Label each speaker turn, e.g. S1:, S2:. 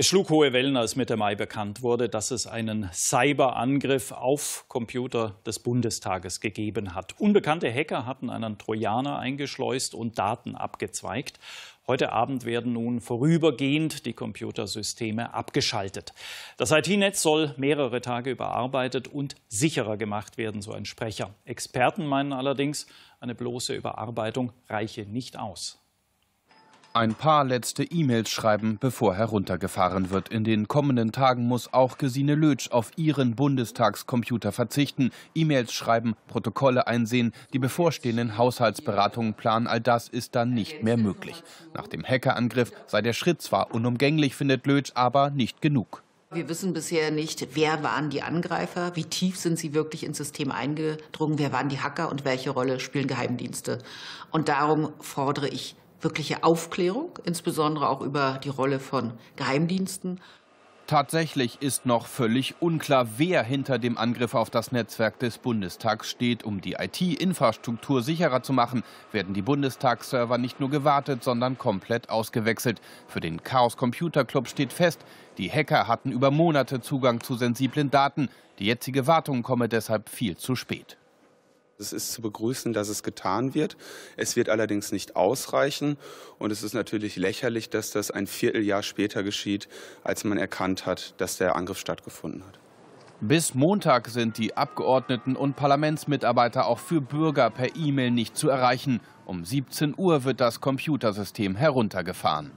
S1: Es schlug hohe Wellen, als Mitte Mai bekannt wurde, dass es einen Cyberangriff auf Computer des Bundestages gegeben hat. Unbekannte Hacker hatten einen Trojaner eingeschleust und Daten abgezweigt. Heute Abend werden nun vorübergehend die Computersysteme abgeschaltet. Das IT-Netz soll mehrere Tage überarbeitet und sicherer gemacht werden, so ein Sprecher. Experten meinen allerdings, eine bloße Überarbeitung reiche nicht aus.
S2: Ein paar letzte E-Mails schreiben, bevor heruntergefahren wird. In den kommenden Tagen muss auch Gesine Lötsch auf ihren Bundestagscomputer verzichten. E-Mails schreiben, Protokolle einsehen, die bevorstehenden Haushaltsberatungen planen, all das ist dann nicht mehr möglich. Nach dem Hackerangriff sei der Schritt zwar unumgänglich, findet Lötsch, aber nicht genug.
S3: Wir wissen bisher nicht, wer waren die Angreifer, wie tief sind sie wirklich ins System eingedrungen, wer waren die Hacker und welche Rolle spielen Geheimdienste. Und darum fordere ich wirkliche Aufklärung, insbesondere auch über die Rolle von
S2: Geheimdiensten. Tatsächlich ist noch völlig unklar, wer hinter dem Angriff auf das Netzwerk des Bundestags steht. Um die IT-Infrastruktur sicherer zu machen, werden die Bundestagsserver nicht nur gewartet, sondern komplett ausgewechselt. Für den Chaos Computer Club steht fest, die Hacker hatten über Monate Zugang zu sensiblen Daten. Die jetzige Wartung komme deshalb viel zu spät.
S4: Es ist zu begrüßen, dass es getan wird. Es wird allerdings nicht ausreichen. Und es ist natürlich lächerlich, dass das ein Vierteljahr später geschieht, als man erkannt hat, dass der Angriff stattgefunden hat. Bis Montag sind die
S2: Abgeordneten und Parlamentsmitarbeiter auch für Bürger per E-Mail nicht zu erreichen. Um 17 Uhr wird das Computersystem heruntergefahren.